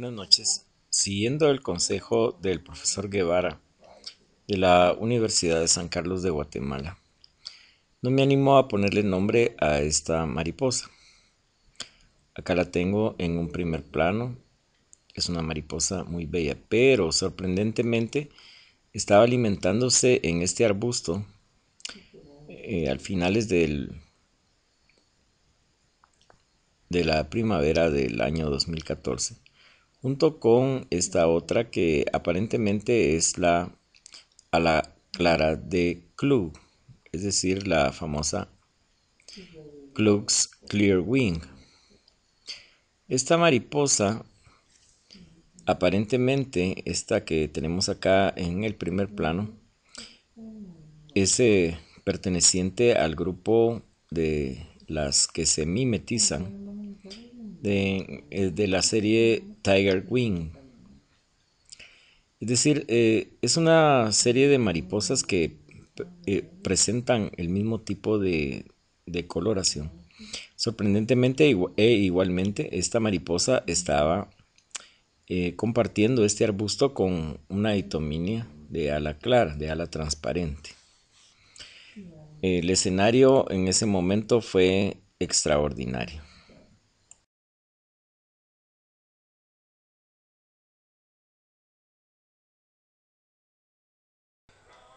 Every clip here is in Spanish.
Buenas noches. Siguiendo el consejo del profesor Guevara de la Universidad de San Carlos de Guatemala, no me animo a ponerle nombre a esta mariposa. Acá la tengo en un primer plano. Es una mariposa muy bella, pero sorprendentemente estaba alimentándose en este arbusto eh, al finales del, de la primavera del año 2014 junto con esta otra que aparentemente es la a la clara de Club, es decir, la famosa Klug's Clear Wing. Esta mariposa, aparentemente, esta que tenemos acá en el primer plano, es eh, perteneciente al grupo de las que se mimetizan eh, de, la serie Tiger Queen. Es decir, eh, es una serie de mariposas que eh, presentan el mismo tipo de, coloración. Sorprendentemente e igualmente, esta mariposa estaba compartiendo este arbusto con una itominia de ala clara, de ala transparente. El escenario en ese momento fue extraordinario.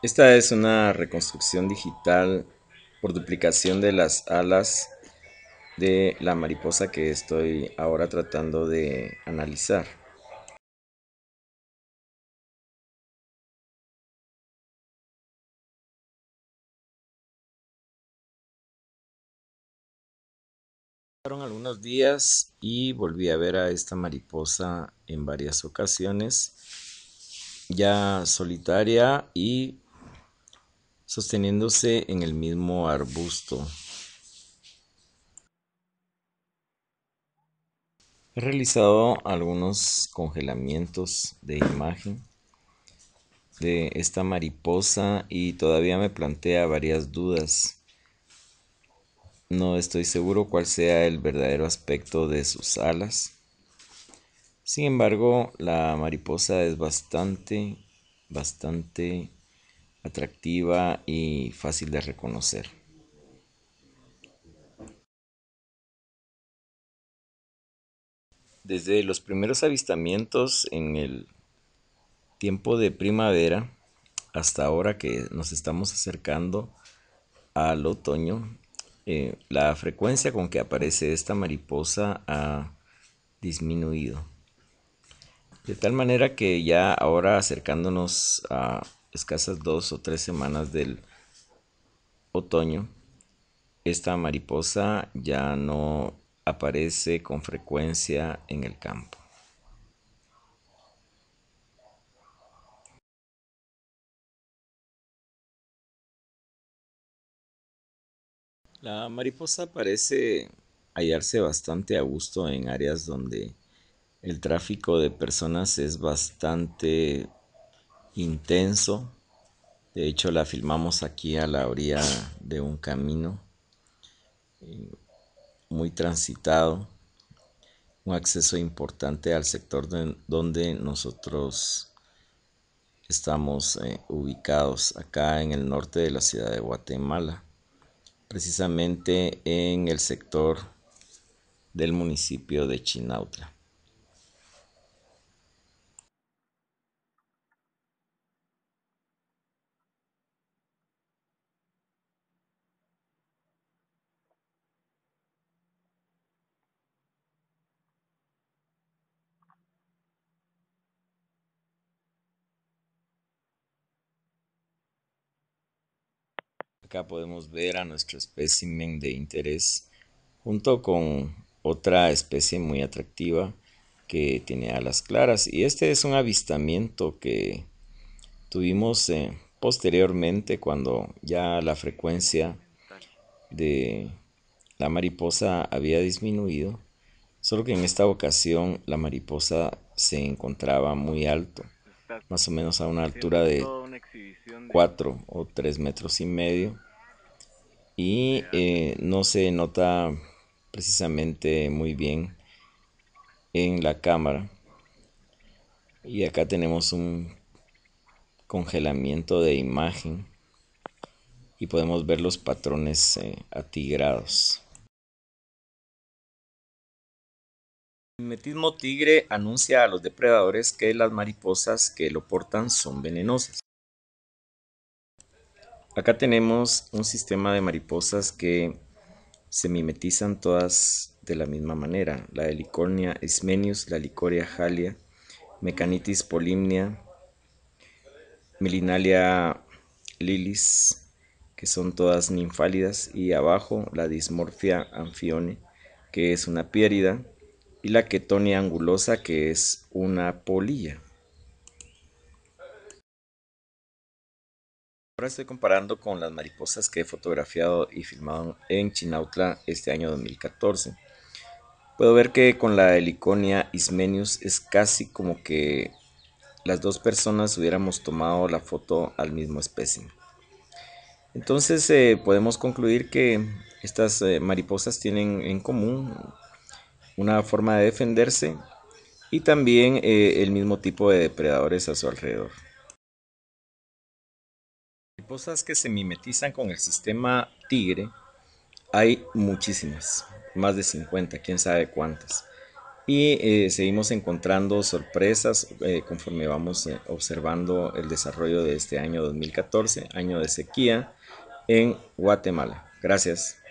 Esta es una reconstrucción digital por duplicación de las alas de la mariposa que estoy ahora tratando de analizar. Pasaron algunos días y volví a ver a esta mariposa en varias ocasiones, ya solitaria y sosteniéndose en el mismo arbusto. He realizado algunos congelamientos de imagen de esta mariposa y todavía me plantea varias dudas. No estoy seguro cuál sea el verdadero aspecto de sus alas. Sin embargo, la mariposa es bastante, bastante atractiva y fácil de reconocer. Desde los primeros avistamientos en el tiempo de primavera hasta ahora que nos estamos acercando al otoño, eh, la frecuencia con que aparece esta mariposa ha disminuido. De tal manera que ya ahora acercándonos a escasas dos o tres semanas del otoño, esta mariposa ya no aparece con frecuencia en el campo. La mariposa parece hallarse bastante a gusto en áreas donde el tráfico de personas es bastante intenso. De hecho, la filmamos aquí a la orilla de un camino eh, muy transitado, un acceso importante al sector donde nosotros estamos eh, ubicados, acá en el norte de la ciudad de Guatemala, precisamente en el sector del municipio de Chinautla. Acá podemos ver a nuestro espécimen de interés junto con otra especie muy atractiva que tiene alas claras. Y este es un avistamiento que tuvimos eh, posteriormente cuando ya la frecuencia de la mariposa había disminuido, solo que en esta ocasión la mariposa se encontraba muy alto, más o menos a una altura de o tres metros y medio y eh, no se nota precisamente muy bien en la cámara y acá tenemos un congelamiento de imagen y podemos ver los patrones eh, atigrados. El metismo tigre anuncia a los depredadores que las mariposas que lo portan son venenosas. Acá tenemos un sistema de mariposas que se mimetizan todas de la misma manera. La helicornia ismenius, la licoria halia, mecanitis polimnia, melinalia lilis, que son todas ninfálidas, y abajo la dismorfia anfione, que es una piérida, y la ketonia angulosa, que es una polilla. Ahora estoy comparando con las mariposas que he fotografiado y filmado en Chinautla este año 2014. Puedo ver que con la heliconia Ismenius es casi como que las dos personas hubiéramos tomado la foto al mismo espécimen. Entonces eh, podemos concluir que estas eh, mariposas tienen en común una forma de defenderse y también eh, el mismo tipo de depredadores a su alrededor cosas que se mimetizan con el sistema tigre hay muchísimas, más de 50, quién sabe cuántas. Y eh, seguimos encontrando sorpresas eh, conforme vamos eh, observando el desarrollo de este año 2014, año de sequía, en Guatemala. Gracias.